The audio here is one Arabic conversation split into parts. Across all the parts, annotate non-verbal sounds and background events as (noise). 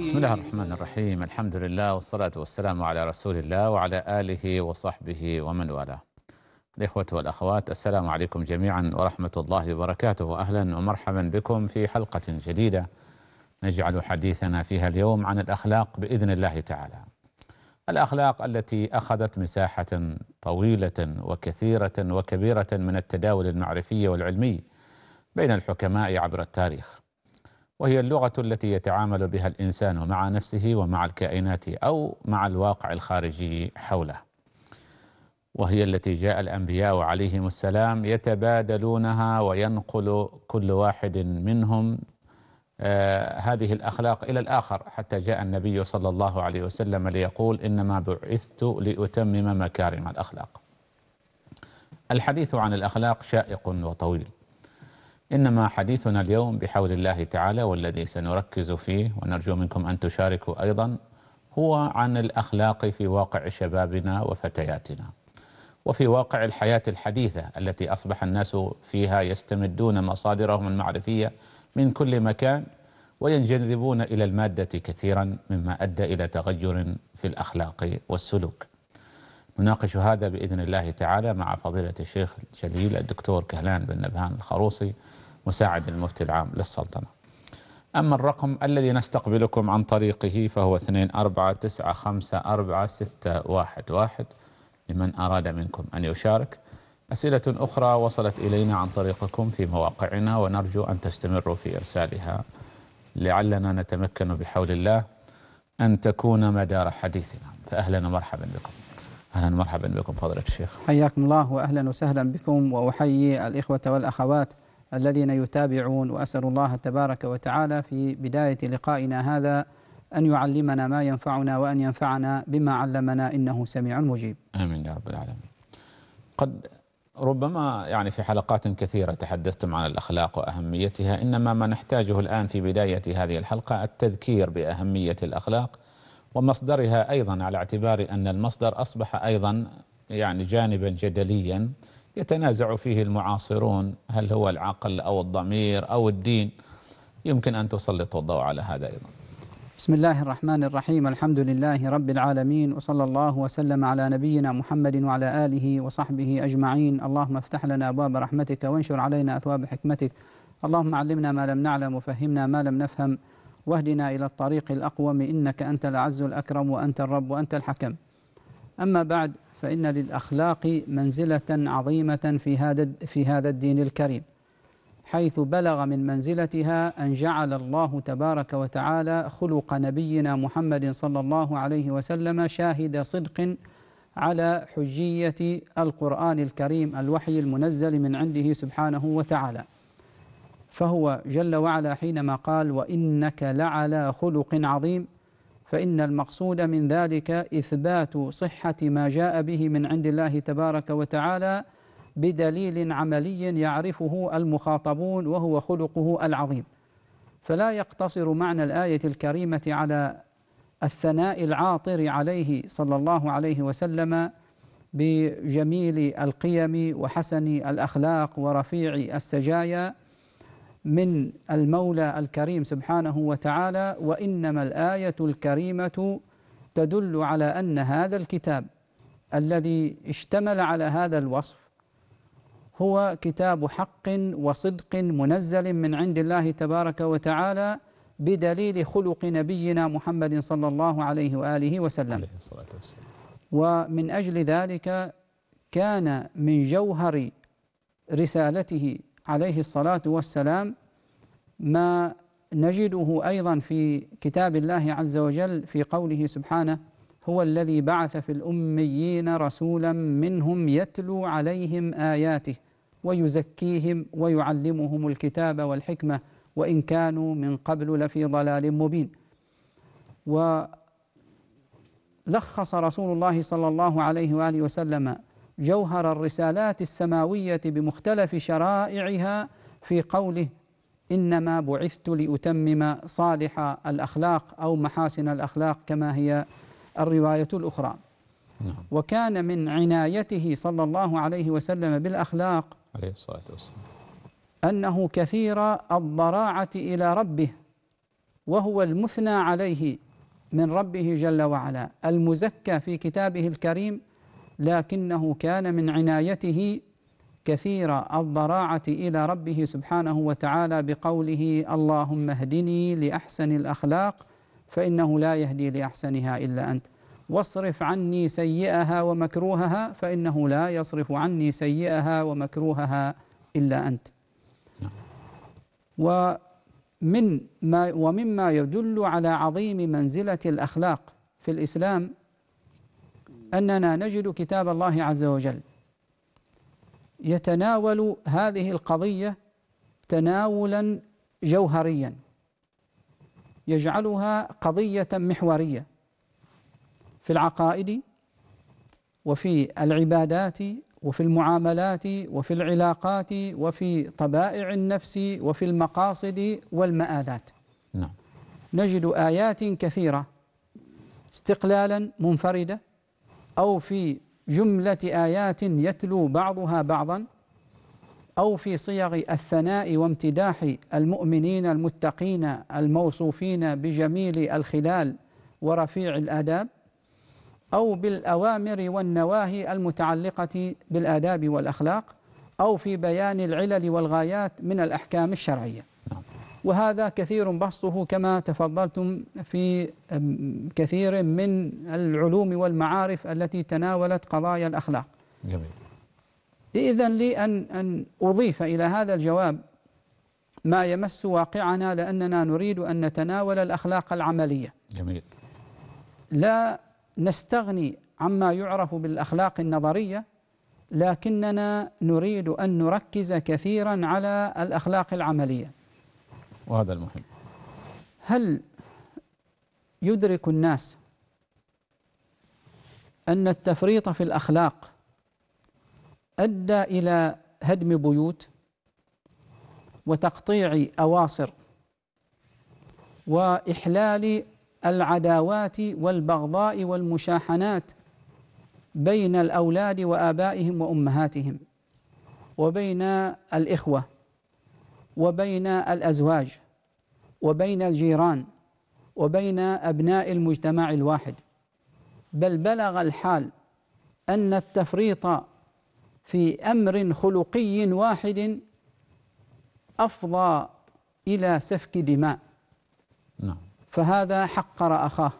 بسم الله الرحمن الرحيم الحمد لله والصلاة والسلام على رسول الله وعلى آله وصحبه ومن والاه الإخوة والأخوات السلام عليكم جميعا ورحمة الله وبركاته أهلا ومرحبا بكم في حلقة جديدة نجعل حديثنا فيها اليوم عن الأخلاق بإذن الله تعالى الأخلاق التي أخذت مساحة طويلة وكثيرة وكبيرة من التداول المعرفي والعلمي بين الحكماء عبر التاريخ وهي اللغة التي يتعامل بها الإنسان مع نفسه ومع الكائنات أو مع الواقع الخارجي حوله وهي التي جاء الأنبياء عليهم السلام يتبادلونها وينقل كل واحد منهم آه، هذه الأخلاق إلى الآخر حتى جاء النبي صلى الله عليه وسلم ليقول إنما بعثت لأتمم مكارم الأخلاق الحديث عن الأخلاق شائق وطويل إنما حديثنا اليوم بحول الله تعالى والذي سنركز فيه ونرجو منكم أن تشاركوا أيضا هو عن الأخلاق في واقع شبابنا وفتياتنا وفي واقع الحياة الحديثة التي أصبح الناس فيها يستمدون مصادرهم المعرفية من كل مكان وينجذبون إلى المادة كثيرا مما أدى إلى تغير في الأخلاق والسلوك نناقش هذا بإذن الله تعالى مع فضيلة الشيخ الجليل الدكتور كهلان بن نبهان الخروصي مساعد المفتي العام للسلطنة أما الرقم الذي نستقبلكم عن طريقه فهو 24954611 لمن أراد منكم أن يشارك أسئلة أخرى وصلت إلينا عن طريقكم في مواقعنا ونرجو أن تستمروا في إرسالها لعلنا نتمكن بحول الله أن تكون مدار حديثنا فأهلا ومرحبا بكم أهلا ومرحبا بكم فضلك الشيخ حياكم الله وأهلا وسهلا بكم وأحيي الإخوة والأخوات الذين يتابعون وأسأل الله تبارك وتعالى في بداية لقائنا هذا أن يعلمنا ما ينفعنا وأن ينفعنا بما علمنا إنه سميع مجيب آمين يا رب العالمين قد ربما يعني في حلقات كثيرة تحدثتم عن الأخلاق وأهميتها إنما ما نحتاجه الآن في بداية هذه الحلقة التذكير بأهمية الأخلاق ومصدرها أيضا على اعتبار أن المصدر أصبح أيضا يعني جانبا جدليا يتنازع فيه المعاصرون هل هو العقل أو الضمير أو الدين يمكن أن تسلط الضوء على هذا أيضا بسم الله الرحمن الرحيم الحمد لله رب العالمين وصلى الله وسلم على نبينا محمد وعلى آله وصحبه أجمعين اللهم افتح لنا أبواب رحمتك وانشر علينا أثواب حكمتك اللهم علمنا ما لم نعلم وفهمنا ما لم نفهم واهدنا إلى الطريق الأقوم إنك أنت العز الأكرم وأنت الرب وأنت الحكم أما بعد فإن للأخلاق منزلة عظيمة في هذا في هذا الدين الكريم حيث بلغ من منزلتها أن جعل الله تبارك وتعالى خلق نبينا محمد صلى الله عليه وسلم شاهد صدق على حجية القرآن الكريم الوحي المنزل من عنده سبحانه وتعالى فهو جل وعلا حينما قال وإنك لعلى خلق عظيم فإن المقصود من ذلك إثبات صحة ما جاء به من عند الله تبارك وتعالى بدليل عملي يعرفه المخاطبون وهو خلقه العظيم فلا يقتصر معنى الآية الكريمة على الثناء العاطر عليه صلى الله عليه وسلم بجميل القيم وحسن الأخلاق ورفيع السجايا من المولى الكريم سبحانه وتعالى وإنما الآية الكريمة تدل على أن هذا الكتاب الذي اشتمل على هذا الوصف هو كتاب حق وصدق منزل من عند الله تبارك وتعالى بدليل خلق نبينا محمد صلى الله عليه وآله وسلم عليه الصلاة والسلام ومن أجل ذلك كان من جوهر رسالته عليه الصلاة والسلام ما نجده أيضا في كتاب الله عز وجل في قوله سبحانه هو الذي بعث في الأميين رسولا منهم يتلو عليهم آياته ويزكيهم ويعلمهم الكتاب والحكمة وإن كانوا من قبل لفي ضلال مبين ولخص رسول الله صلى الله عليه وآله وسلم جوهر الرسالات السماويه بمختلف شرائعها في قوله انما بعثت لاتمم صالح الاخلاق او محاسن الاخلاق كما هي الروايه الاخرى نعم. وكان من عنايته صلى الله عليه وسلم بالاخلاق عليه الصلاه والسلام انه كثير الضراعه الى ربه وهو المثنى عليه من ربه جل وعلا المزكى في كتابه الكريم لكنه كان من عنايته كثير الضراعة إلى ربه سبحانه وتعالى بقوله اللهم اهدني لأحسن الأخلاق فإنه لا يهدي لأحسنها إلا أنت واصرف عني سيئها ومكروهها فإنه لا يصرف عني سيئها ومكروهها إلا أنت ومن ما ومما يدل على عظيم منزلة الأخلاق في الإسلام أننا نجد كتاب الله عز وجل يتناول هذه القضية تناولا جوهريا يجعلها قضية محورية في العقائد وفي العبادات وفي المعاملات وفي العلاقات وفي طبائع النفس وفي المقاصد والمآلات نعم. نجد آيات كثيرة استقلالا منفردة أو في جملة آيات يتلو بعضها بعضا أو في صيغ الثناء وامتداح المؤمنين المتقين الموصوفين بجميل الخلال ورفيع الآداب أو بالأوامر والنواهي المتعلقة بالآداب والأخلاق أو في بيان العلل والغايات من الأحكام الشرعية وهذا كثير بسطه كما تفضلتم في كثير من العلوم والمعارف التي تناولت قضايا الأخلاق جميل إذا لي أن, أن أضيف إلى هذا الجواب ما يمس واقعنا لأننا نريد أن نتناول الأخلاق العملية جميل لا نستغني عما يعرف بالأخلاق النظرية لكننا نريد أن نركز كثيرا على الأخلاق العملية وهذا المهم هل يدرك الناس أن التفريط في الأخلاق أدى إلى هدم بيوت وتقطيع أواصر وإحلال العداوات والبغضاء والمشاحنات بين الأولاد وآبائهم وأمهاتهم وبين الإخوة وبين الأزواج وبين الجيران وبين أبناء المجتمع الواحد بل بلغ الحال أن التفريط في أمر خلقي واحد أفضى إلى سفك دماء نعم. فهذا حقر أخاه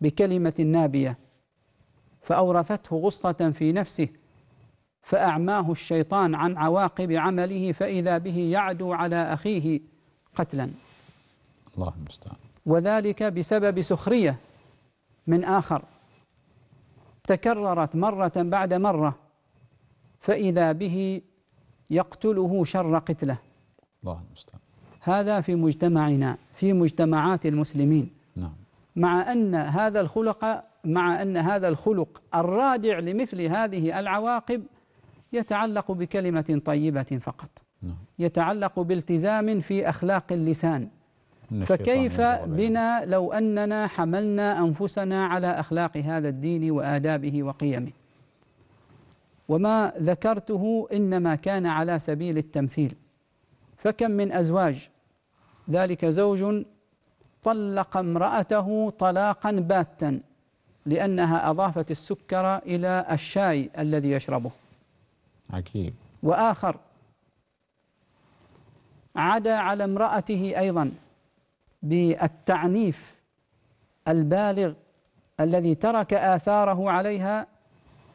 بكلمة نابية فأورثته غصة في نفسه فأعماه الشيطان عن عواقب عمله فإذا به يعدو على أخيه قتلا الله المستعان وذلك بسبب سخرية من آخر تكررت مرة بعد مرة فإذا به يقتله شر قتله الله المستعان هذا في مجتمعنا في مجتمعات المسلمين نعم مع أن هذا الخلق مع أن هذا الخلق الرادع لمثل هذه العواقب يتعلق بكلمة طيبة فقط نعم. يتعلق بالتزام في أخلاق اللسان فكيف بنا لو أننا حملنا أنفسنا على أخلاق هذا الدين وآدابه وقيمه وما ذكرته إنما كان على سبيل التمثيل فكم من أزواج ذلك زوج طلق امرأته طلاقا باتا لأنها أضافت السكر إلى الشاي الذي يشربه عجيب وآخر عدا على امرأته أيضا بالتعنيف البالغ الذي ترك آثاره عليها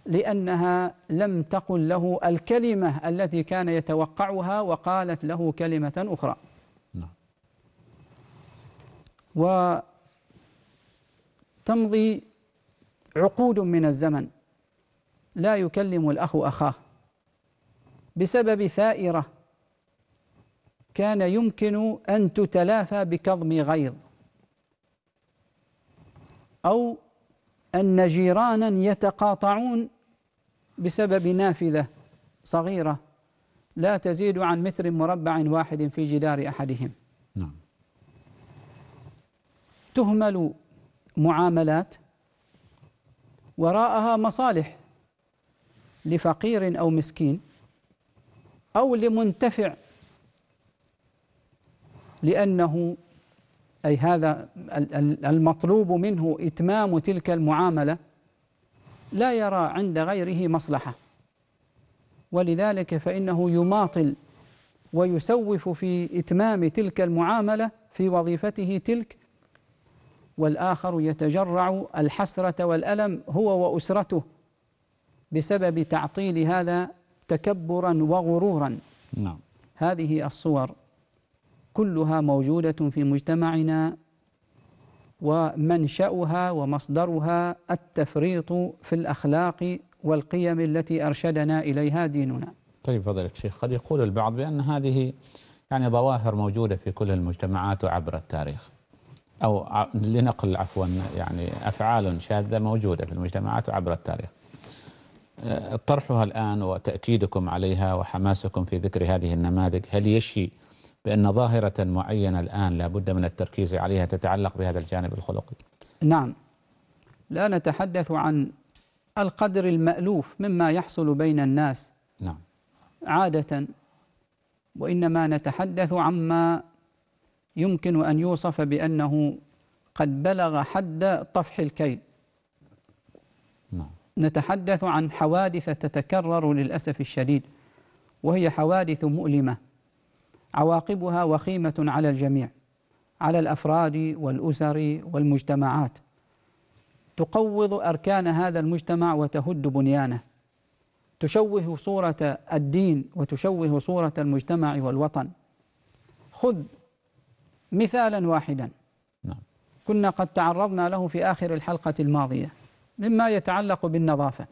لأنها لم تقل له الكلمة التي كان يتوقعها وقالت له كلمة أخرى نعم. وتمضي عقود من الزمن لا يكلم الأخ أخاه بسبب ثائرة كان يمكن أن تتلافى بكظم غيظ أو أن جيرانا يتقاطعون بسبب نافذة صغيرة لا تزيد عن متر مربع واحد في جدار أحدهم نعم. تهمل معاملات وراءها مصالح لفقير أو مسكين أو لمنتفع لأنه أي هذا المطلوب منه إتمام تلك المعاملة لا يرى عند غيره مصلحة ولذلك فإنه يماطل ويسوف في إتمام تلك المعاملة في وظيفته تلك والآخر يتجرع الحسرة والألم هو وأسرته بسبب تعطيل هذا تكبرا وغرورا نعم هذه الصور كلها موجودة في مجتمعنا ومنشأها ومصدرها التفريط في الأخلاق والقيم التي أرشدنا إليها ديننا طيب فضلك شيخ قد يقول البعض بأن هذه يعني ظواهر موجودة في كل المجتمعات وعبر التاريخ أو لنقل عفوا يعني أفعال شاذة موجودة في المجتمعات وعبر التاريخ أه، طرحها الآن وتأكيدكم عليها وحماسكم في ذكر هذه النماذج هل يشي بأن ظاهرة معينة الآن لا بد من التركيز عليها تتعلق بهذا الجانب الخلقي نعم لا نتحدث عن القدر المألوف مما يحصل بين الناس نعم عادة وإنما نتحدث عما يمكن أن يوصف بأنه قد بلغ حد طفح الكيل نعم نتحدث عن حوادث تتكرر للأسف الشديد وهي حوادث مؤلمة عواقبها وخيمة على الجميع على الأفراد والأسر والمجتمعات تقوض أركان هذا المجتمع وتهد بنيانه تشوه صورة الدين وتشوه صورة المجتمع والوطن خذ مثالا واحدا نعم. كنا قد تعرضنا له في آخر الحلقة الماضية مما يتعلق بالنظافة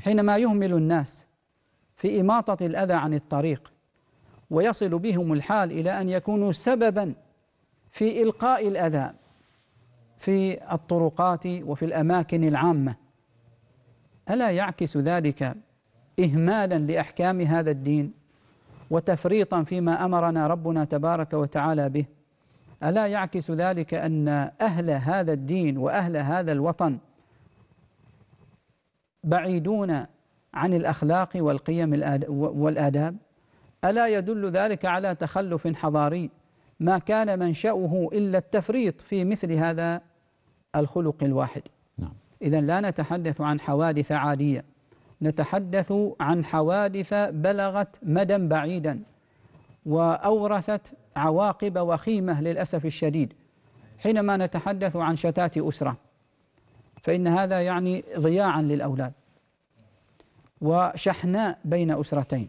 حينما يهمل الناس في إماطة الأذى عن الطريق ويصل بهم الحال إلى أن يكونوا سببا في إلقاء الأذى في الطرقات وفي الأماكن العامة ألا يعكس ذلك إهمالا لأحكام هذا الدين وتفريطا فيما أمرنا ربنا تبارك وتعالى به ألا يعكس ذلك أن أهل هذا الدين وأهل هذا الوطن بعيدون عن الأخلاق والقيم والآداب ألا يدل ذلك على تخلف حضاري ما كان منشأه إلا التفريط في مثل هذا الخلق الواحد نعم. إذا لا نتحدث عن حوادث عادية نتحدث عن حوادث بلغت مدى بعيدا وأورثت عواقب وخيمة للأسف الشديد حينما نتحدث عن شتات أسرة فإن هذا يعني ضياعا للأولاد وشحناء بين أسرتين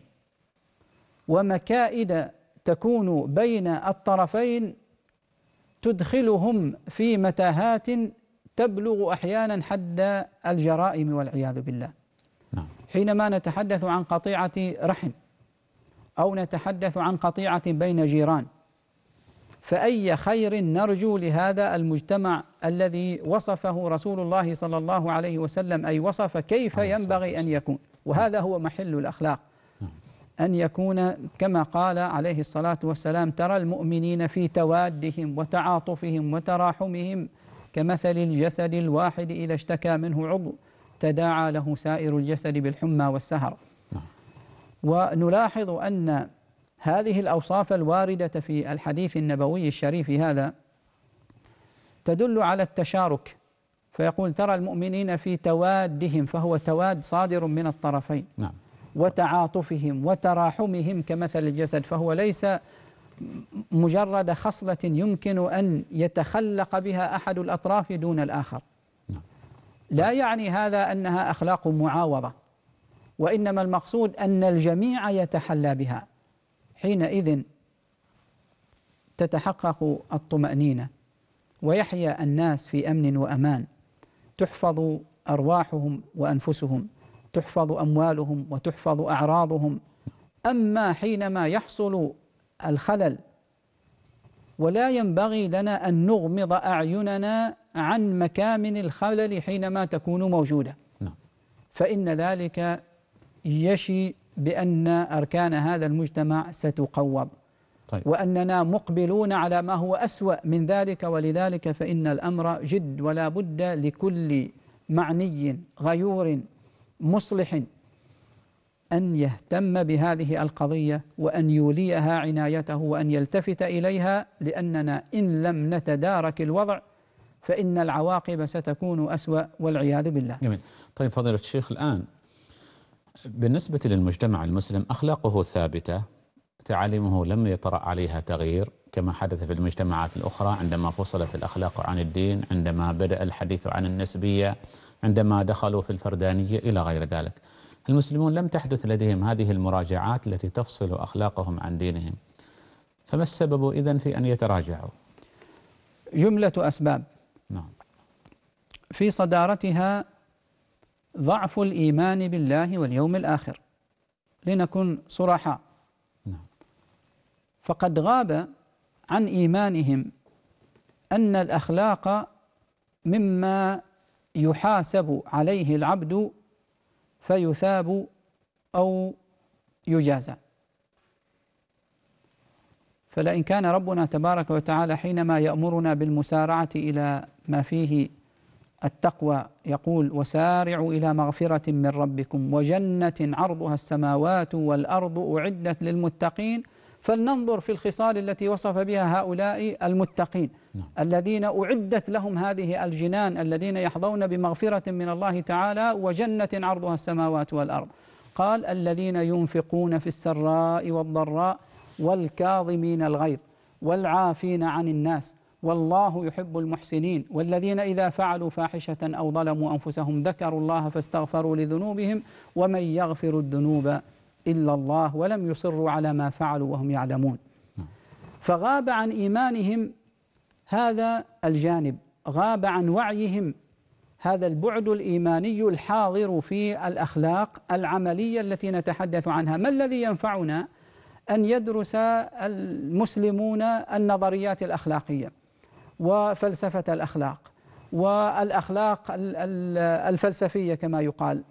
ومكائد تكون بين الطرفين تدخلهم في متاهات تبلغ احيانا حد الجرائم والعياذ بالله نعم. حينما نتحدث عن قطيعه رحم او نتحدث عن قطيعه بين جيران فاي خير نرجو لهذا المجتمع الذي وصفه رسول الله صلى الله عليه وسلم اي وصف كيف ينبغي ان يكون وهذا هو محل الاخلاق أن يكون كما قال عليه الصلاة والسلام ترى المؤمنين في توادهم وتعاطفهم وتراحمهم كمثل الجسد الواحد إذا اشتكى منه عضو تداعى له سائر الجسد بالحمى والسهر نعم. ونلاحظ أن هذه الأوصاف الواردة في الحديث النبوي الشريف هذا تدل على التشارك فيقول ترى المؤمنين في توادهم فهو تواد صادر من الطرفين نعم وتعاطفهم وتراحمهم كمثل الجسد فهو ليس مجرد خصلة يمكن أن يتخلق بها أحد الأطراف دون الآخر نعم. لا يعني هذا أنها أخلاق معاوضة وإنما المقصود أن الجميع يتحلى بها حينئذ تتحقق الطمأنينة ويحيا الناس في أمن وأمان تحفظ أرواحهم وأنفسهم تحفظ اموالهم وتحفظ اعراضهم اما حينما يحصل الخلل ولا ينبغي لنا ان نغمض اعيننا عن مكامن الخلل حينما تكون موجوده نعم. فان ذلك يشي بان اركان هذا المجتمع ستقوم طيب. واننا مقبلون على ما هو اسوا من ذلك ولذلك فان الامر جد ولا بد لكل معني غيور مصلح أن يهتم بهذه القضية وأن يوليها عنايته وأن يلتفت إليها لأننا إن لم نتدارك الوضع فإن العواقب ستكون أسوأ والعياذ بالله جميل طيب فضيلة الشيخ الآن بالنسبة للمجتمع المسلم أخلاقه ثابتة تعاليمه لم يطرأ عليها تغيير كما حدث في المجتمعات الأخرى عندما فصلت الأخلاق عن الدين عندما بدأ الحديث عن النسبية عندما دخلوا في الفردانية إلى غير ذلك المسلمون لم تحدث لديهم هذه المراجعات التي تفصل أخلاقهم عن دينهم فما السبب إذن في أن يتراجعوا جملة أسباب نعم في صدارتها ضعف الإيمان بالله واليوم الآخر لنكن صرحاء نعم. فقد غاب عن إيمانهم أن الأخلاق مما يحاسب عليه العبد فيثاب أو يجازى فلئن كان ربنا تبارك وتعالى حينما يأمرنا بالمسارعة إلى ما فيه التقوى يقول وسارعوا إلى مغفرة من ربكم وجنة عرضها السماوات والأرض أعدت للمتقين فلننظر في الخصال التي وصف بها هؤلاء المتقين نعم. الذين أعدت لهم هذه الجنان الذين يحظون بمغفرة من الله تعالى وجنة عرضها السماوات والأرض قال الذين ينفقون في السراء والضراء والكاظمين الغيظ والعافين عن الناس والله يحب المحسنين والذين إذا فعلوا فاحشة أو ظلموا أنفسهم ذكروا الله فاستغفروا لذنوبهم ومن يغفر الذنوب إلا الله ولم يصروا على ما فعلوا وهم يعلمون فغاب عن إيمانهم هذا الجانب غاب عن وعيهم هذا البعد الإيماني الحاضر في الأخلاق العملية التي نتحدث عنها ما الذي ينفعنا أن يدرس المسلمون النظريات الأخلاقية وفلسفة الأخلاق والأخلاق الفلسفية كما يقال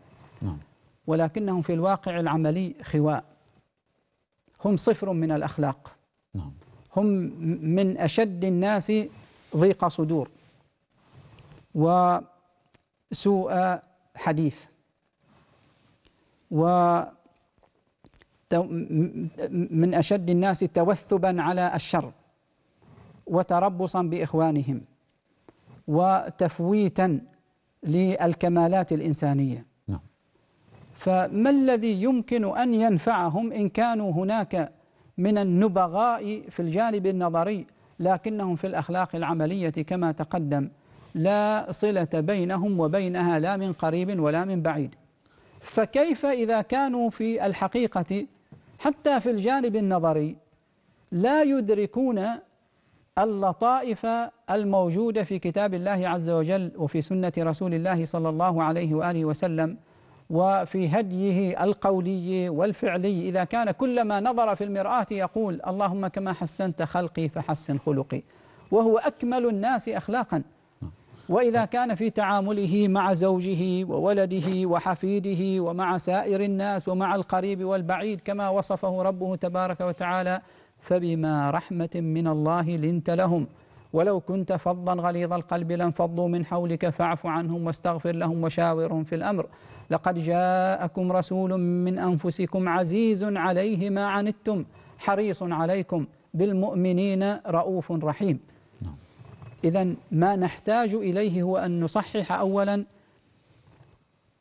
نعم. ولكنهم في الواقع العملي خواء هم صفر من الأخلاق نعم. هم من أشد الناس ضيق صدور وسوء حديث و من أشد الناس توثبا على الشر وتربصا بإخوانهم وتفويتا للكمالات الإنسانية فما الذي يمكن أن ينفعهم إن كانوا هناك من النبغاء في الجانب النظري لكنهم في الأخلاق العملية كما تقدم لا صلة بينهم وبينها لا من قريب ولا من بعيد فكيف إذا كانوا في الحقيقة حتى في الجانب النظري لا يدركون اللطائف الموجودة في كتاب الله عز وجل وفي سنة رسول الله صلى الله عليه وآله وسلم وفي هديه القولي والفعلي إذا كان كلما نظر في المرآة يقول اللهم كما حسنت خلقي فحسن خلقي وهو أكمل الناس أخلاقا وإذا كان في تعامله مع زوجه وولده وحفيده ومع سائر الناس ومع القريب والبعيد كما وصفه ربه تبارك وتعالى فبما رحمة من الله لنت لهم ولو كنت فظا غليظ القلب لانفضوا من حولك فاعف عنهم واستغفر لهم وشاورهم في الأمر لقد جاءكم رسول من أنفسكم عزيز عليه ما عنتم حريص عليكم بالمؤمنين رؤوف رحيم إذا ما نحتاج إليه هو أن نصحح أولا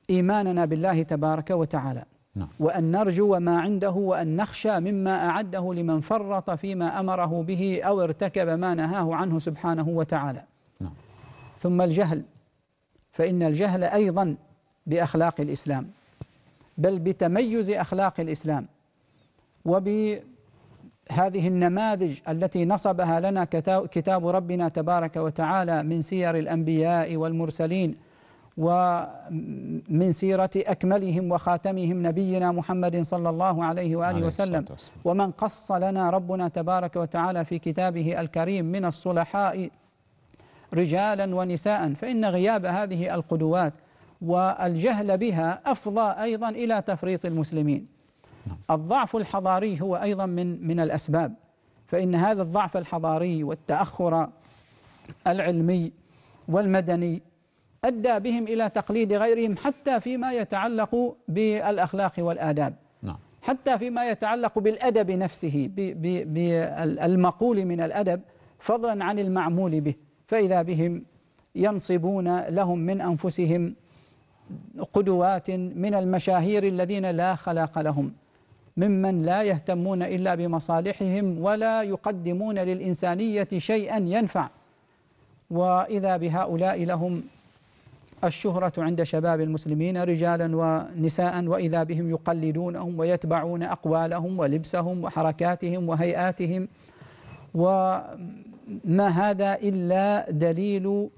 إيماننا بالله تبارك وتعالى نعم. وأن نرجو ما عنده وأن نخشى مما أعده لمن فرط فيما أمره به أو ارتكب ما نهاه عنه سبحانه وتعالى نعم. ثم الجهل فإن الجهل أيضا بأخلاق الإسلام بل بتميز أخلاق الإسلام وبهذه النماذج التي نصبها لنا كتاب ربنا تبارك وتعالى من سير الأنبياء والمرسلين ومن سيرة أكملهم وخاتمهم نبينا محمد صلى الله عليه وآله وسلم ومن قص لنا ربنا تبارك وتعالى في كتابه الكريم من الصلحاء رجالا ونساء فإن غياب هذه القدوات والجهل بها أفضى أيضا إلى تفريط المسلمين الضعف الحضاري هو أيضا من من الأسباب فإن هذا الضعف الحضاري والتأخر العلمي والمدني أدى بهم إلى تقليد غيرهم حتى فيما يتعلق بالأخلاق والآداب نعم. حتى فيما يتعلق بالأدب نفسه بالمقول من الأدب فضلا عن المعمول به فإذا بهم ينصبون لهم من أنفسهم قدوات من المشاهير الذين لا خلاق لهم ممن لا يهتمون إلا بمصالحهم ولا يقدمون للإنسانية شيئا ينفع وإذا بهؤلاء لهم الشهرة عند شباب المسلمين رجالا ونساء وإذا بهم يقلدونهم ويتبعون أقوالهم ولبسهم وحركاتهم وهيئاتهم وما هذا إلا دليل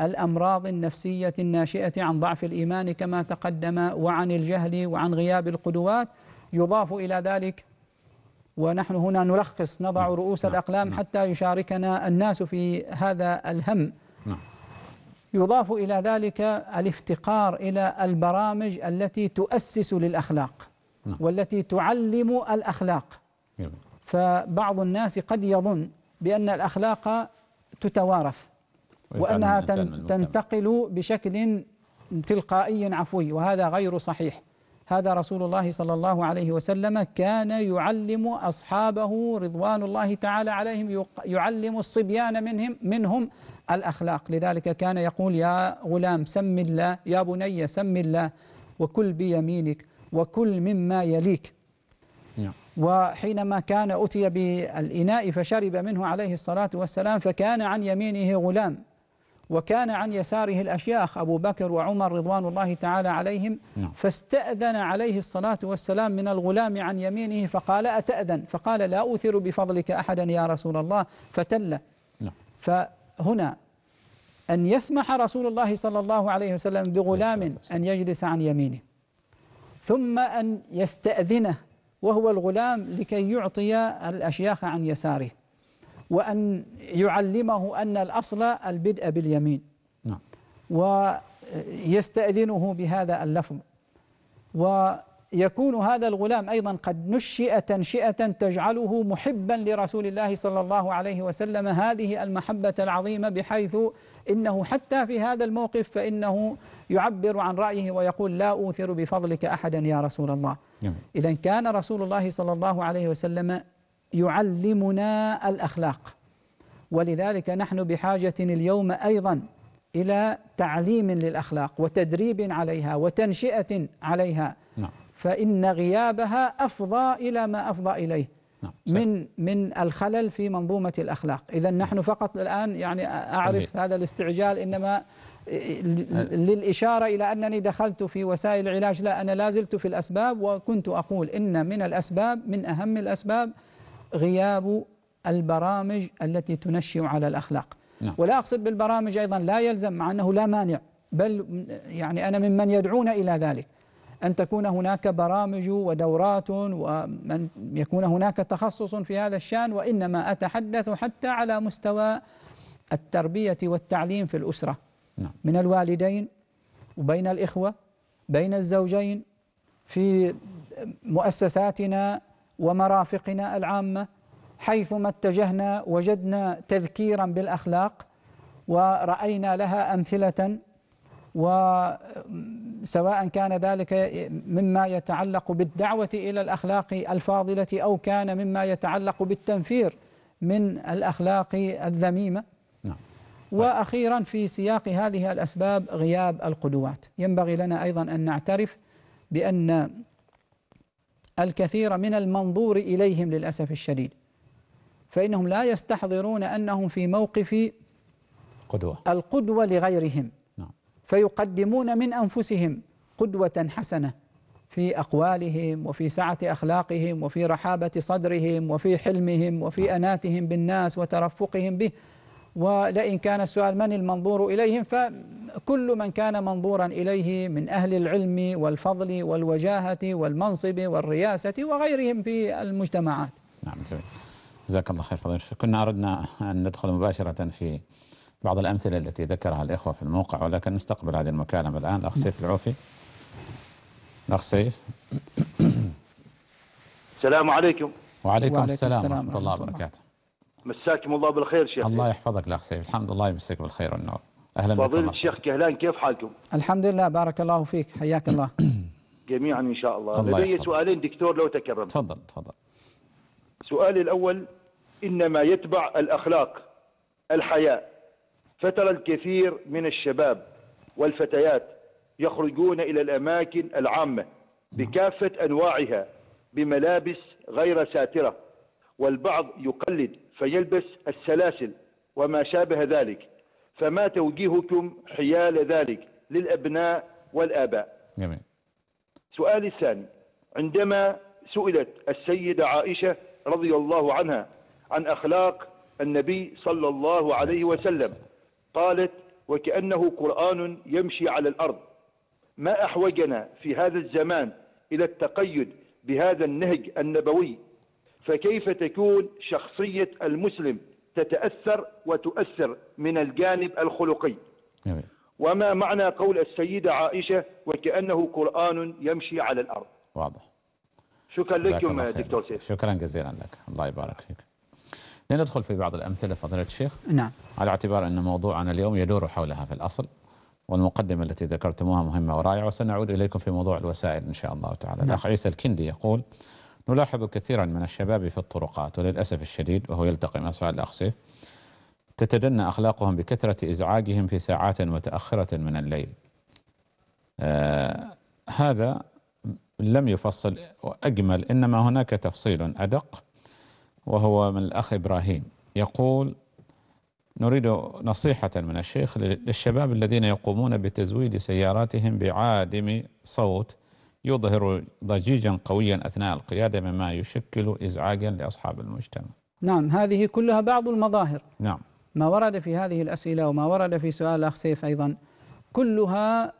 الامراض النفسيه الناشئه عن ضعف الايمان كما تقدم وعن الجهل وعن غياب القدوات يضاف الى ذلك ونحن هنا نلخص نضع نعم. رؤوس نعم. الاقلام نعم. حتى يشاركنا الناس في هذا الهم يضاف الى ذلك الافتقار الى البرامج التي تؤسس للاخلاق والتي تعلم الاخلاق فبعض الناس قد يظن بان الاخلاق تتوارث وأنها تنتقل بشكل تلقائي عفوي وهذا غير صحيح هذا رسول الله صلى الله عليه وسلم كان يعلم أصحابه رضوان الله تعالى عليهم يعلم الصبيان منهم منهم الأخلاق لذلك كان يقول يا غلام سم الله يا بني سم الله وكل بيمينك وكل مما يليك نعم. وحينما كان أتي بالإناء فشرب منه عليه الصلاة والسلام فكان عن يمينه غلام وكان عن يساره الأشياخ أبو بكر وعمر رضوان الله تعالى عليهم نعم. فاستأذن عليه الصلاة والسلام من الغلام عن يمينه فقال أتأذن فقال لا أوثر بفضلك أحدا يا رسول الله فتل نعم. فهنا أن يسمح رسول الله صلى الله عليه وسلم بغلام أن يجلس عن يمينه ثم أن يستأذنه وهو الغلام لكي يعطي الأشياخ عن يساره وأن يعلمه أن الأصل البدء باليمين نعم. ويستأذنه بهذا اللفظ ويكون هذا الغلام أيضا قد نشئ تنشئة تجعله محبا لرسول الله صلى الله عليه وسلم هذه المحبة العظيمة بحيث إنه حتى في هذا الموقف فإنه يعبر عن رأيه ويقول لا أوثر بفضلك أحدا يا رسول الله نعم. إذا كان رسول الله صلى الله عليه وسلم يعلمنا الاخلاق ولذلك نحن بحاجه اليوم ايضا الى تعليم للاخلاق وتدريب عليها وتنشئه عليها نعم. فان غيابها افضى الى ما افضى اليه نعم. من من الخلل في منظومه الاخلاق اذا نحن فقط الان يعني اعرف هذا الاستعجال انما أه. للإشارة إلى أنني دخلت في وسائل العلاج لا أنا لازلت في الأسباب وكنت أقول إن من الأسباب من أهم الأسباب غياب البرامج التي تنشئ على الأخلاق نعم. ولا أقصد بالبرامج أيضا لا يلزم مع أنه لا مانع بل يعني أنا ممن يدعون إلى ذلك أن تكون هناك برامج ودورات وأن يكون هناك تخصص في هذا الشان وإنما أتحدث حتى على مستوى التربية والتعليم في الأسرة نعم. من الوالدين وبين الإخوة بين الزوجين في مؤسساتنا ومرافقنا العامة حيثما اتجهنا وجدنا تذكيرا بالأخلاق ورأينا لها أمثلة وسواء كان ذلك مما يتعلق بالدعوة إلى الأخلاق الفاضلة أو كان مما يتعلق بالتنفير من الأخلاق الذميمة نعم. وأخيرا في سياق هذه الأسباب غياب القدوات ينبغي لنا أيضا أن نعترف بأن الكثير من المنظور إليهم للأسف الشديد فإنهم لا يستحضرون أنهم في موقف قدوة القدوة لغيرهم نعم. فيقدمون من أنفسهم قدوة حسنة في أقوالهم وفي سعة أخلاقهم وفي رحابة صدرهم وفي حلمهم وفي نعم. أناتهم بالناس وترفقهم به ولئن كان السؤال من المنظور إليهم فكل من كان منظورا إليه من أهل العلم والفضل والوجاهة والمنصب والرياسة وغيرهم في المجتمعات نعم جميل جزاك الله خير فضيل كنا أردنا أن ندخل مباشرة في بعض الأمثلة التي ذكرها الإخوة في الموقع ولكن نستقبل هذه المكالمة الآن الأخ سيف العوفي الأخ سيف السلام عليكم وعليكم, وعليكم السلام ورحمة الله وبركاته مساكم الله بالخير شيخ الله يحفظك الاخ سيف الحمد لله يمسك بالخير والنور اهلا بك فضيله الشيخ كهلان كيف حالكم الحمد لله بارك الله فيك حياك الله (clears throat) جميعا ان شاء الله, الله لدي سؤالين دكتور لو تكرم تفضل تفضل سؤالي الاول انما يتبع الاخلاق الحياء فترى الكثير من الشباب والفتيات يخرجون الى الاماكن العامه نعم. بكافه انواعها بملابس غير ساتره والبعض يقلد فيلبس السلاسل وما شابه ذلك فما توجيهكم حيال ذلك للأبناء والآباء جميل. سؤالي الثاني عندما سئلت السيدة عائشة رضي الله عنها عن أخلاق النبي صلى الله عليه وسلم قالت وكأنه قرآن يمشي على الأرض ما أحوجنا في هذا الزمان إلى التقيد بهذا النهج النبوي فكيف تكون شخصية المسلم تتأثر وتؤثر من الجانب الخلقي وما معنى قول السيدة عائشة وكأنه قرآن يمشي على الأرض واضح شكرا لكم دكتور سيف شكرا جزيلا لك الله يبارك فيك لندخل في بعض الأمثلة فضيلة الشيخ نعم على اعتبار أن موضوعنا اليوم يدور حولها في الأصل والمقدمة التي ذكرتموها مهمة ورائعة وسنعود إليكم في موضوع الوسائل إن شاء الله تعالى نعم. الأخ عيسى الكندي يقول نلاحظ كثيرا من الشباب في الطرقات وللأسف الشديد وهو يلتقي مع سعاد الأخ سيف تتدنى أخلاقهم بكثرة إزعاجهم في ساعات متأخرة من الليل آه هذا لم يفصل وأجمل إنما هناك تفصيل أدق وهو من الأخ إبراهيم يقول نريد نصيحة من الشيخ للشباب الذين يقومون بتزويد سياراتهم بعادم صوت يظهر ضجيجا قويا أثناء القيادة مما يشكل إزعاجا لأصحاب المجتمع نعم هذه كلها بعض المظاهر نعم ما ورد في هذه الأسئلة وما ورد في سؤال الأخ سيف أيضا كلها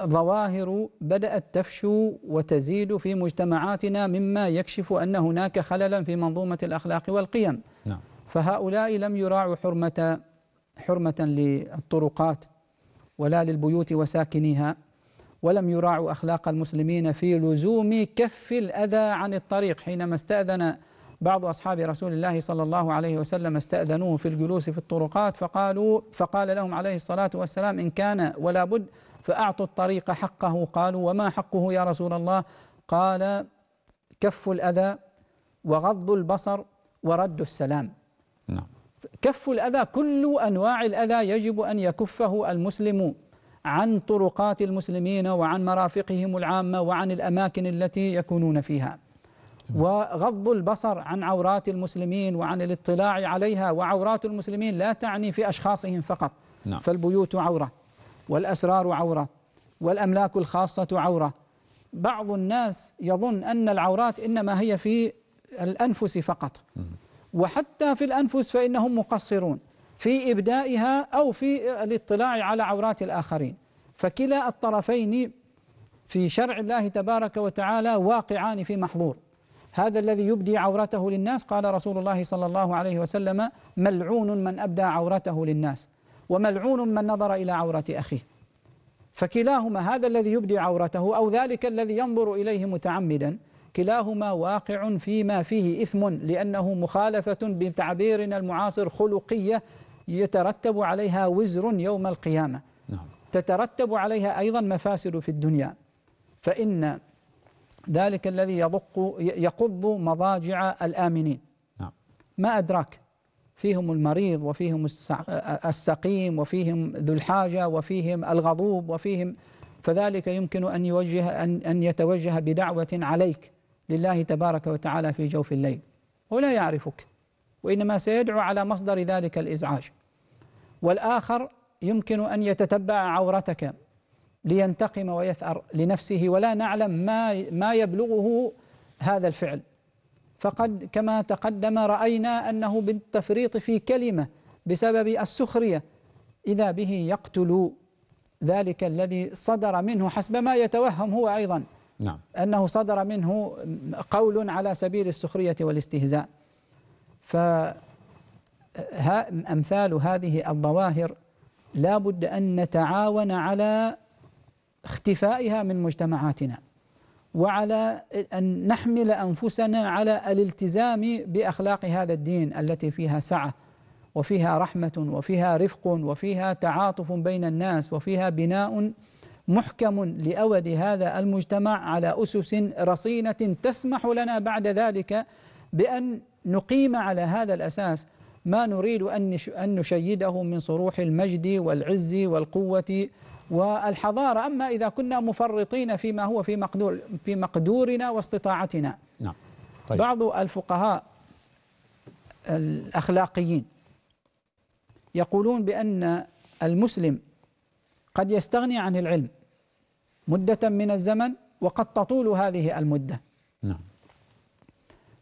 ظواهر بدأت تفشو وتزيد في مجتمعاتنا مما يكشف أن هناك خللا في منظومة الأخلاق والقيم نعم. فهؤلاء لم يراعوا حرمة حرمة للطرقات ولا للبيوت وساكنيها ولم يراعوا أخلاق المسلمين في لزوم كف الأذى عن الطريق حينما استأذن بعض أصحاب رسول الله صلى الله عليه وسلم استأذنوه في الجلوس في الطرقات فقالوا فقال لهم عليه الصلاة والسلام إن كان ولا بد فأعطوا الطريق حقه قالوا وما حقه يا رسول الله قال كف الأذى وغض البصر ورد السلام نعم كف الأذى كل أنواع الأذى يجب أن يكفه المسلم عن طرقات المسلمين وعن مرافقهم العامة وعن الأماكن التي يكونون فيها وغض البصر عن عورات المسلمين وعن الاطلاع عليها وعورات المسلمين لا تعني في أشخاصهم فقط نعم. فالبيوت عورة والأسرار عورة والأملاك الخاصة عورة بعض الناس يظن أن العورات إنما هي في الأنفس فقط وحتى في الأنفس فإنهم مقصرون في إبدائها أو في الاطلاع على عورات الآخرين فكلا الطرفين في شرع الله تبارك وتعالى واقعان في محظور هذا الذي يبدي عورته للناس قال رسول الله صلى الله عليه وسلم ملعون من أبدى عورته للناس وملعون من نظر إلى عورة أخيه فكلاهما هذا الذي يبدي عورته أو ذلك الذي ينظر إليه متعمدا كلاهما واقع فيما فيه إثم لأنه مخالفة بتعبيرنا المعاصر خلقية يترتب عليها وزر يوم القيامة نعم. تترتب عليها أيضا مفاسد في الدنيا فإن ذلك الذي يضق يقض مضاجع الآمنين نعم. ما أدراك فيهم المريض وفيهم السقيم وفيهم ذو الحاجة وفيهم الغضوب وفيهم فذلك يمكن أن يوجه أن أن يتوجه بدعوة عليك لله تبارك وتعالى في جوف الليل ولا يعرفك وإنما سيدعو على مصدر ذلك الإزعاج والآخر يمكن أن يتتبع عورتك لينتقم ويثأر لنفسه ولا نعلم ما ما يبلغه هذا الفعل فقد كما تقدم رأينا أنه بالتفريط في كلمة بسبب السخرية إذا به يقتل ذلك الذي صدر منه حسب ما يتوهم هو أيضا نعم. أنه صدر منه قول على سبيل السخرية والاستهزاء ف امثال هذه الظواهر لا بد أن نتعاون على اختفائها من مجتمعاتنا وعلى أن نحمل أنفسنا على الالتزام بأخلاق هذا الدين التي فيها سعة وفيها رحمة وفيها رفق وفيها تعاطف بين الناس وفيها بناء محكم لأود هذا المجتمع على أسس رصينة تسمح لنا بعد ذلك بأن نقيم على هذا الأساس ما نريد أن نشيده من صروح المجد والعز والقوة والحضارة أما إذا كنا مفرطين فيما هو في مقدور في مقدورنا واستطاعتنا نعم طيب. بعض الفقهاء الأخلاقيين يقولون بأن المسلم قد يستغني عن العلم مدة من الزمن وقد تطول هذه المدة نعم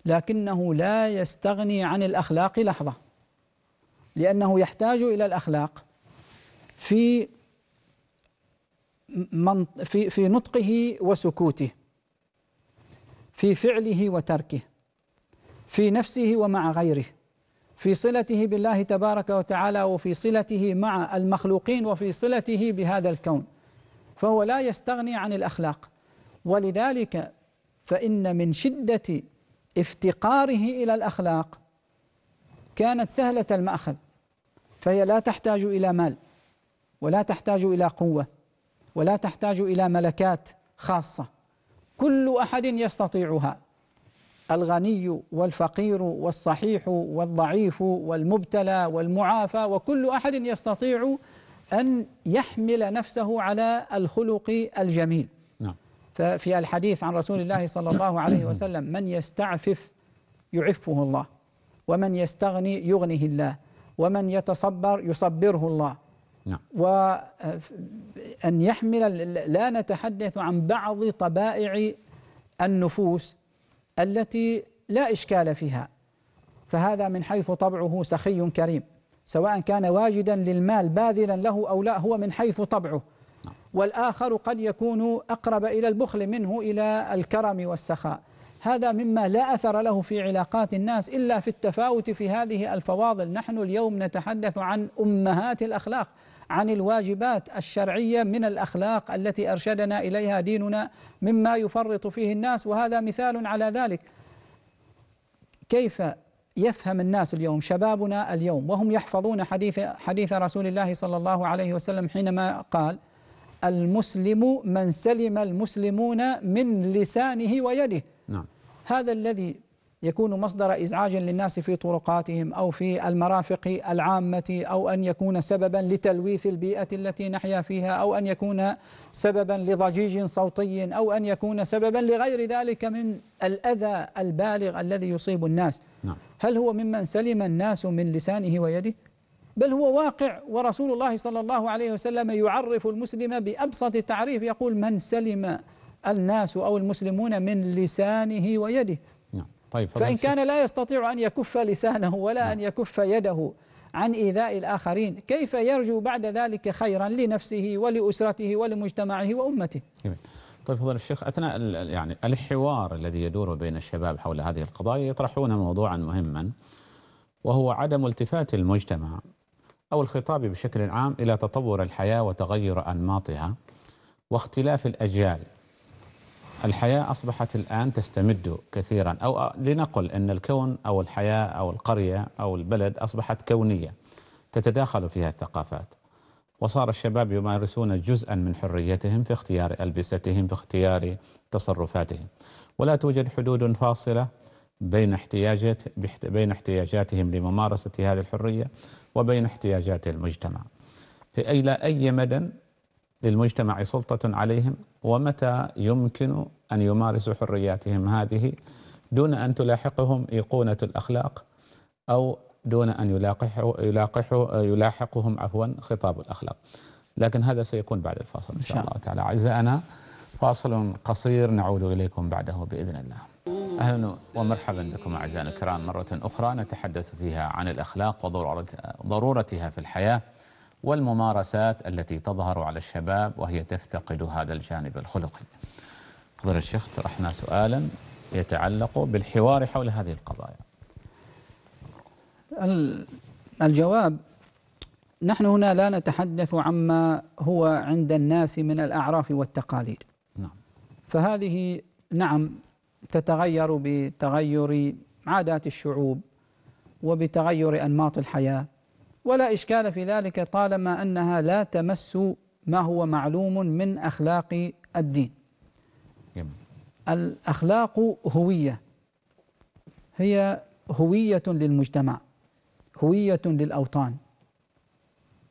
لكنه لا يستغني عن الاخلاق لحظه لانه يحتاج الى الاخلاق في من في في نطقه وسكوته في فعله وتركه في نفسه ومع غيره في صلته بالله تبارك وتعالى وفي صلته مع المخلوقين وفي صلته بهذا الكون فهو لا يستغني عن الاخلاق ولذلك فان من شده افتقاره إلى الأخلاق كانت سهلة المأخذ فهي لا تحتاج إلى مال ولا تحتاج إلى قوة ولا تحتاج إلى ملكات خاصة كل أحد يستطيعها الغني والفقير والصحيح والضعيف والمبتلى والمعافى وكل أحد يستطيع أن يحمل نفسه على الخلق الجميل ففي الحديث عن رسول الله صلى الله عليه وسلم من يستعفف يعفه الله ومن يستغني يغنه الله ومن يتصبر يصبره الله نعم. وأن يحمل لا نتحدث عن بعض طبائع النفوس التي لا إشكال فيها فهذا من حيث طبعه سخي كريم سواء كان واجدا للمال باذلا له أو لا هو من حيث طبعه والآخر قد يكون أقرب إلى البخل منه إلى الكرم والسخاء هذا مما لا أثر له في علاقات الناس إلا في التفاوت في هذه الفواضل نحن اليوم نتحدث عن أمهات الأخلاق عن الواجبات الشرعية من الأخلاق التي أرشدنا إليها ديننا مما يفرط فيه الناس وهذا مثال على ذلك كيف يفهم الناس اليوم شبابنا اليوم وهم يحفظون حديث حديث رسول الله صلى الله عليه وسلم حينما قال المسلم من سلم المسلمون من لسانه ويده نعم. هذا الذي يكون مصدر إزعاج للناس في طرقاتهم أو في المرافق العامة أو أن يكون سببا لتلويث البيئة التي نحيا فيها أو أن يكون سببا لضجيج صوتي أو أن يكون سببا لغير ذلك من الأذى البالغ الذي يصيب الناس نعم. هل هو ممن سلم الناس من لسانه ويده؟ بل هو واقع ورسول الله صلى الله عليه وسلم يعرف المسلم بأبسط التعريف يقول من سلم الناس أو المسلمون من لسانه ويده نعم. طيب فإن كان لا يستطيع أن يكف لسانه ولا نعم. أن يكف يده عن إيذاء الآخرين كيف يرجو بعد ذلك خيرا لنفسه ولأسرته ولمجتمعه وأمته جميل. طيب فضل الشيخ أثناء يعني الحوار الذي يدور بين الشباب حول هذه القضايا يطرحون موضوعا مهما وهو عدم التفات المجتمع أو الخطاب بشكل عام إلى تطور الحياة وتغير أنماطها واختلاف الأجيال الحياة أصبحت الآن تستمد كثيرا أو لنقل أن الكون أو الحياة أو القرية أو البلد أصبحت كونية تتداخل فيها الثقافات وصار الشباب يمارسون جزءا من حريتهم في اختيار ألبستهم في اختيار تصرفاتهم ولا توجد حدود فاصلة بين احتياجات بين احتياجاتهم لممارسة هذه الحرية وبين احتياجات المجتمع إلى أي مدى للمجتمع سلطة عليهم ومتى يمكن أن يمارسوا حرياتهم هذه دون أن تلاحقهم إيقونة الأخلاق أو دون أن يلاقحوا يلاقحوا يلاحقهم عفوا خطاب الأخلاق لكن هذا سيكون بعد الفاصل إن شاء الله تعالى أعزائنا فاصل قصير نعود إليكم بعده بإذن الله أهلا ومرحبا بكم أعزائنا الكرام مرة أخرى نتحدث فيها عن الأخلاق وضرورتها في الحياة والممارسات التي تظهر على الشباب وهي تفتقد هذا الجانب الخلقي فضيلة الشيخ طرحنا سؤالا يتعلق بالحوار حول هذه القضايا الجواب نحن هنا لا نتحدث عما هو عند الناس من الأعراف والتقاليد نعم. فهذه نعم تتغير بتغير عادات الشعوب وبتغير انماط الحياه ولا اشكال في ذلك طالما انها لا تمس ما هو معلوم من اخلاق الدين. الاخلاق هويه هي هويه للمجتمع هويه للاوطان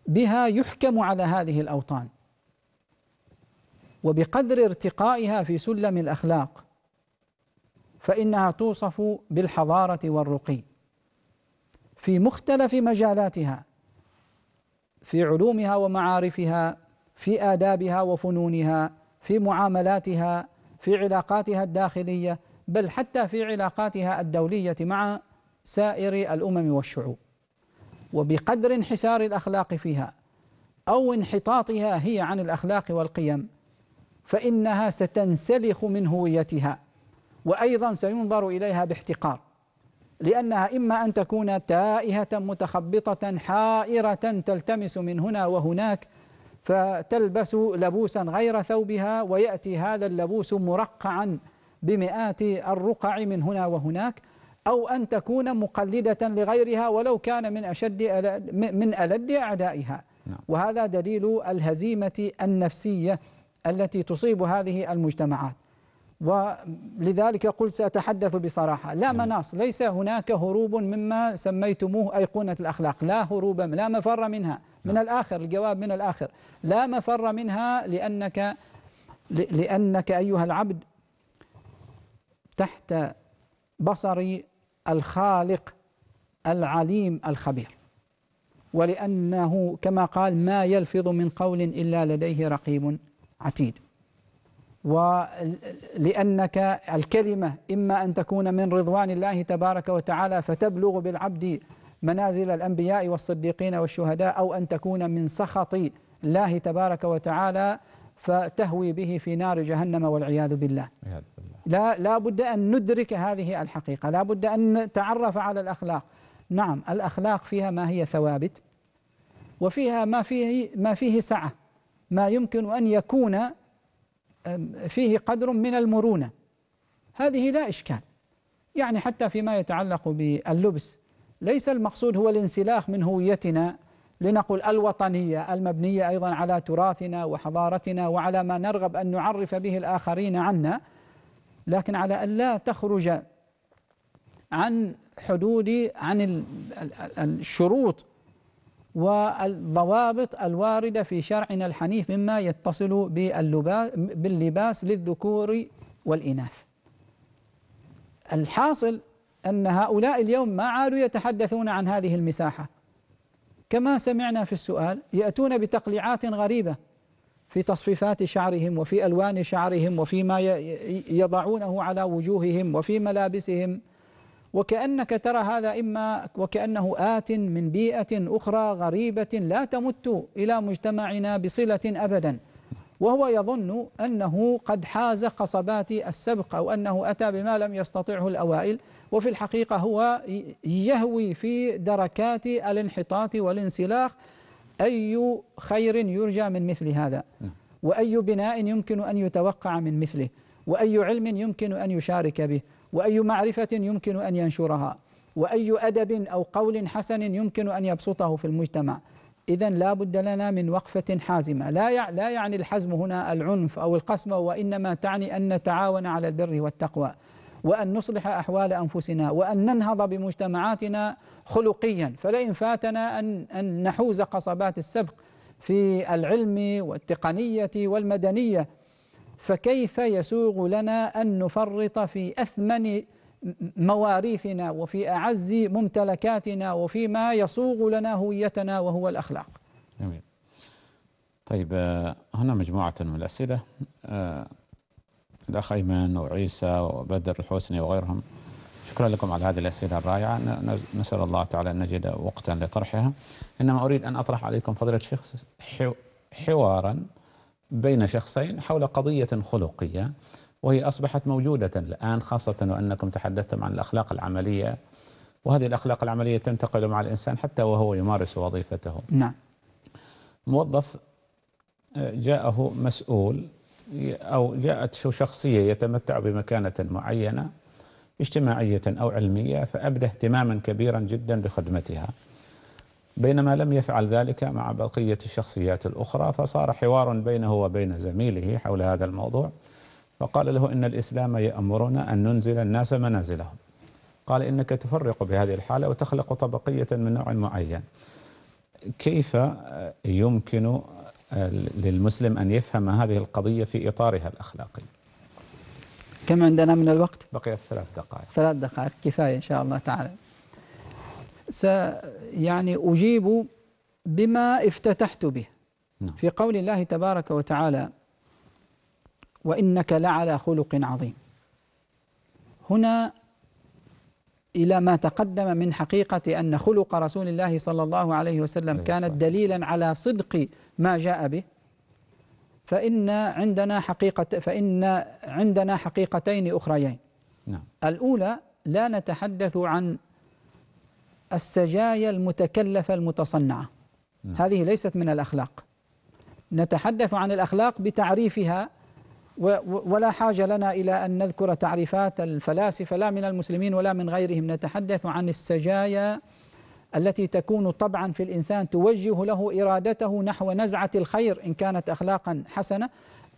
بها يحكم على هذه الاوطان وبقدر ارتقائها في سلم الاخلاق فإنها توصف بالحضارة والرقي في مختلف مجالاتها في علومها ومعارفها في آدابها وفنونها في معاملاتها في علاقاتها الداخلية بل حتى في علاقاتها الدولية مع سائر الأمم والشعوب وبقدر انحسار الأخلاق فيها أو انحطاطها هي عن الأخلاق والقيم فإنها ستنسلخ من هويتها وأيضا سينظر إليها باحتقار لأنها إما أن تكون تائهة متخبطة حائرة تلتمس من هنا وهناك فتلبس لبوسا غير ثوبها ويأتي هذا اللبوس مرقعا بمئات الرقع من هنا وهناك أو أن تكون مقلدة لغيرها ولو كان من أشد من ألد أعدائها نعم. وهذا دليل الهزيمة النفسية التي تصيب هذه المجتمعات ولذلك قلت سأتحدث بصراحة لا نعم. مناص ليس هناك هروب مما سميتموه أيقونة الأخلاق لا هروب لا مفر منها من نعم. الآخر الجواب من الآخر لا مفر منها لأنك لأنك أيها العبد تحت بصر الخالق العليم الخبير ولأنه كما قال ما يلفظ من قول إلا لديه رقيب عتيد ولأنك الكلمة إما أن تكون من رضوان الله تبارك وتعالى فتبلغ بالعبد منازل الأنبياء والصديقين والشهداء أو أن تكون من سخط الله تبارك وتعالى فتهوي به في نار جهنم والعياذ بالله لا, لا بد أن ندرك هذه الحقيقة لا بد أن نتعرف على الأخلاق نعم الأخلاق فيها ما هي ثوابت وفيها ما فيه, ما فيه سعة ما يمكن أن يكون فيه قدر من المرونة هذه لا إشكال يعني حتى فيما يتعلق باللبس ليس المقصود هو الانسلاخ من هويتنا لنقول الوطنية المبنية أيضا على تراثنا وحضارتنا وعلى ما نرغب أن نعرف به الآخرين عنا لكن على أن لا تخرج عن حدود عن الشروط والضوابط الواردة في شرعنا الحنيف مما يتصل باللباس للذكور والإناث الحاصل أن هؤلاء اليوم ما عادوا يتحدثون عن هذه المساحة كما سمعنا في السؤال يأتون بتقليعات غريبة في تصفيفات شعرهم وفي ألوان شعرهم وفيما يضعونه على وجوههم وفي ملابسهم وكأنك ترى هذا إما وكأنه آت من بيئة أخرى غريبة لا تمت إلى مجتمعنا بصلة أبدا وهو يظن أنه قد حاز قصبات السبق أو أنه أتى بما لم يستطعه الأوائل وفي الحقيقة هو يهوي في دركات الانحطاط والانسلاخ أي خير يرجى من مثل هذا وأي بناء يمكن أن يتوقع من مثله وأي علم يمكن أن يشارك به وأي معرفة يمكن أن ينشرها وأي أدب أو قول حسن يمكن أن يبسطه في المجتمع إذا لا بد لنا من وقفة حازمة لا لا يعني الحزم هنا العنف أو القسمه وإنما تعني أن نتعاون على البر والتقوى وأن نصلح أحوال أنفسنا وأن ننهض بمجتمعاتنا خلقيا فلئن فاتنا أن أن نحوز قصبات السبق في العلم والتقنية والمدنية فكيف يسوغ لنا أن نفرط في أثمن مواريثنا وفي أعز ممتلكاتنا وفيما يسوغ لنا هويتنا وهو الأخلاق جميل طيب آه، هنا مجموعة من الأسئلة آه، الأخ أيمن وعيسى وبدر الحسني وغيرهم شكرا لكم على هذه الأسئلة الرائعة نسأل الله تعالى أن نجد وقتا لطرحها إنما أريد أن أطرح عليكم فضيلة الشيخ حوارا بين شخصين حول قضية خلقية وهي أصبحت موجودة الآن خاصة وأنكم تحدثتم عن الأخلاق العملية وهذه الأخلاق العملية تنتقل مع الإنسان حتى وهو يمارس وظيفته نعم موظف جاءه مسؤول أو جاءت شخصية يتمتع بمكانة معينة اجتماعية أو علمية فأبدى اهتماما كبيرا جدا بخدمتها بينما لم يفعل ذلك مع بقية الشخصيات الأخرى فصار حوار بينه وبين زميله حول هذا الموضوع فقال له إن الإسلام يأمرنا أن ننزل الناس منازلهم قال إنك تفرق بهذه الحالة وتخلق طبقية من نوع معين كيف يمكن للمسلم أن يفهم هذه القضية في إطارها الأخلاقي كم عندنا من الوقت؟ بقي ثلاث دقائق ثلاث دقائق كفاية إن شاء الله تعالى يعني أجيب بما افتتحت به نعم. في قول الله تبارك وتعالى وإنك لعلى خلق عظيم هنا إلى ما تقدم من حقيقة أن خلق رسول الله صلى الله عليه وسلم كانت دليلا على صدق ما جاء به فإن عندنا حقيقة فإن عندنا حقيقتين أخريين نعم. الأولى لا نتحدث عن السجايا المتكلفة المتصنعة نعم. هذه ليست من الأخلاق نتحدث عن الأخلاق بتعريفها ولا حاجة لنا إلى أن نذكر تعريفات الفلاسفة لا من المسلمين ولا من غيرهم نتحدث عن السجايا التي تكون طبعا في الإنسان توجه له إرادته نحو نزعة الخير إن كانت أخلاقا حسنة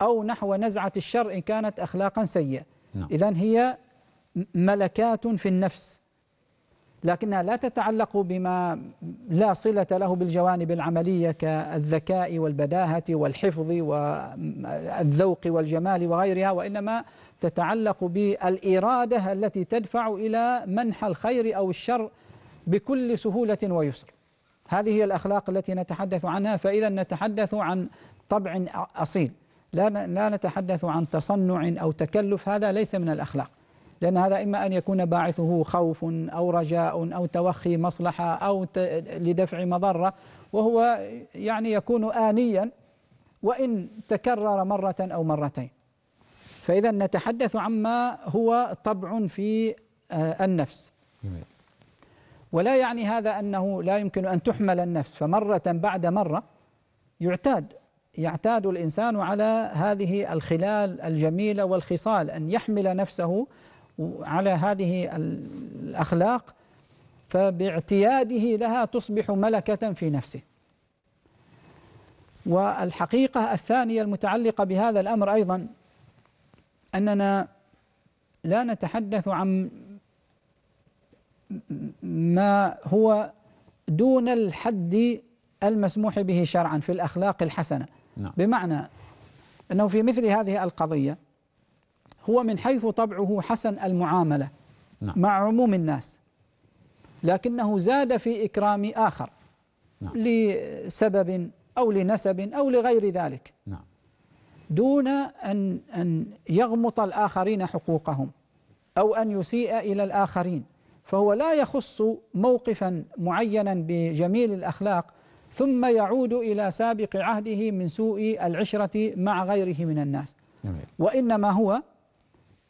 أو نحو نزعة الشر إن كانت أخلاقا سيئة نعم. إذا هي ملكات في النفس لكنها لا تتعلق بما لا صلة له بالجوانب العملية كالذكاء والبداهة والحفظ والذوق والجمال وغيرها وإنما تتعلق بالإرادة التي تدفع إلى منح الخير أو الشر بكل سهولة ويسر هذه هي الأخلاق التي نتحدث عنها فإذا نتحدث عن طبع أصيل لا لا نتحدث عن تصنع أو تكلف هذا ليس من الأخلاق لأن هذا إما أن يكون باعثه خوف أو رجاء أو توخي مصلحة أو لدفع مضرة وهو يعني يكون آنيا وإن تكرر مرة أو مرتين فإذا نتحدث عما هو طبع في آه، النفس ولا يعني هذا أنه لا يمكن أن تحمل النفس فمرة بعد مرة يعتاد يعتاد الإنسان على هذه الخلال الجميلة والخصال أن يحمل نفسه على هذه الأخلاق فباعتياده لها تصبح ملكة في نفسه والحقيقة الثانية المتعلقة بهذا الأمر أيضا أننا لا نتحدث عن ما هو دون الحد المسموح به شرعا في الأخلاق الحسنة نعم. بمعنى أنه في مثل هذه القضية هو من حيث طبعه حسن المعاملة نعم. مع عموم الناس لكنه زاد في إكرام آخر نعم. لسبب أو لنسب أو لغير ذلك نعم. دون أن, أن يغمط الآخرين حقوقهم أو أن يسيء إلى الآخرين فهو لا يخص موقفا معينا بجميل الأخلاق ثم يعود إلى سابق عهده من سوء العشرة مع غيره من الناس جميل. وإنما هو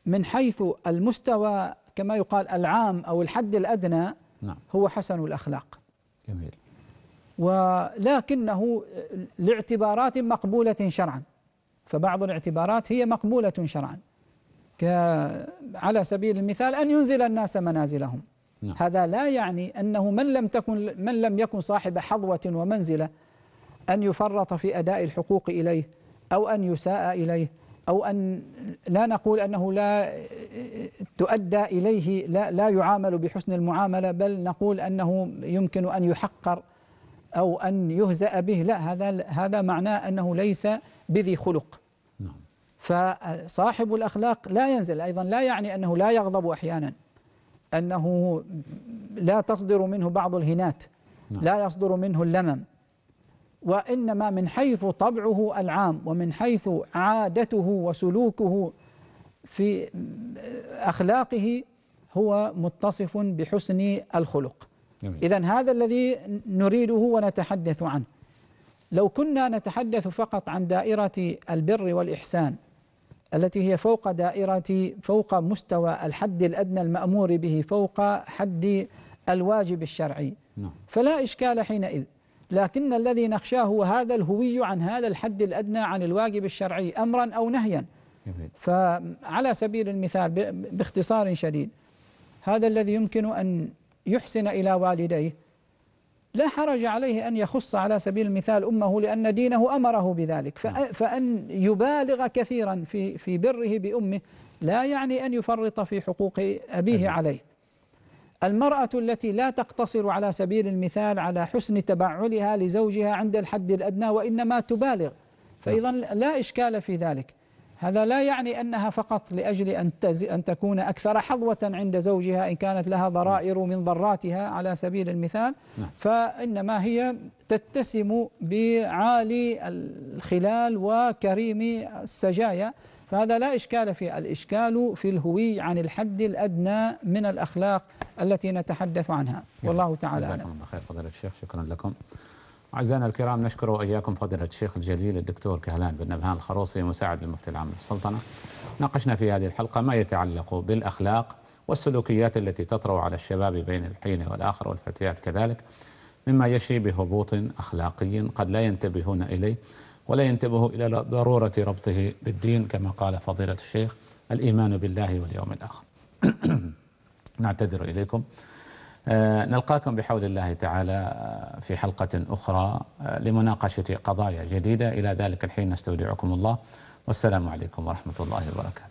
من حيث المستوى كما يقال العام أو الحد الأدنى نعم. هو حسن الأخلاق جميل ولكنه لاعتبارات مقبولة شرعا فبعض الاعتبارات هي مقبولة شرعا على سبيل المثال أن ينزل الناس منازلهم نعم. هذا لا يعني أنه من لم تكن من لم يكن صاحب حظوة ومنزلة أن يفرط في أداء الحقوق إليه أو أن يساء إليه أو أن لا نقول أنه لا تؤدى إليه لا, لا يعامل بحسن المعاملة بل نقول أنه يمكن أن يحقر أو أن يهزأ به لا هذا هذا معناه أنه ليس بذي خلق نعم. فصاحب الأخلاق لا ينزل أيضا لا يعني أنه لا يغضب أحيانا أنه لا تصدر منه بعض الهنات نعم. لا يصدر منه اللمم وإنما من حيث طبعه العام ومن حيث عادته وسلوكه في أخلاقه هو متصف بحسن الخلق إذا هذا الذي نريده ونتحدث عنه لو كنا نتحدث فقط عن دائرة البر والإحسان التي هي فوق دائرة فوق مستوى الحد الأدنى المأمور به فوق حد الواجب الشرعي نعم. فلا إشكال حينئذ لكن الذي نخشاه هو هذا الهوي عن هذا الحد الأدنى عن الواجب الشرعي أمرا أو نهيا فعلى سبيل المثال باختصار شديد هذا الذي يمكن أن يحسن إلى والديه لا حرج عليه أن يخص على سبيل المثال أمه لأن دينه أمره بذلك نعم. فأن يبالغ كثيرا في في بره بأمه لا يعني أن يفرط في حقوق أبيه عليه المرأة التي لا تقتصر على سبيل المثال على حسن تبعلها لزوجها عند الحد الأدنى وإنما تبالغ فإذا لا إشكال في ذلك هذا لا يعني أنها فقط لأجل أن, أن تكون أكثر حظوة عند زوجها إن كانت لها ضرائر من ضراتها على سبيل المثال نعم. فإنما هي تتسم بعالي الخلال وكريم السجايا فهذا لا إشكال فيه الإشكال في الهوي عن الحد الأدنى من الأخلاق التي نتحدث عنها والله تعالى أعلم جزاكم الله خير فضيلة الشيخ شكرا لكم أعزائنا الكرام نشكر وإياكم فضيلة الشيخ الجليل الدكتور كهلان بن نبهان الخروصي مساعد المفتي العام للسلطنة ناقشنا في هذه الحلقة ما يتعلق بالأخلاق والسلوكيات التي تطرأ على الشباب بين الحين والآخر والفتيات كذلك مما يشي بهبوط أخلاقي قد لا ينتبهون إليه ولا ينتبه إلى ضرورة ربطه بالدين كما قال فضيلة الشيخ الإيمان بالله واليوم الآخر (clears throat) نعتذر إليكم آه، نلقاكم بحول الله تعالى آه، في حلقة أخرى آه، لمناقشة قضايا جديدة إلى ذلك الحين نستودعكم الله والسلام عليكم ورحمة الله وبركاته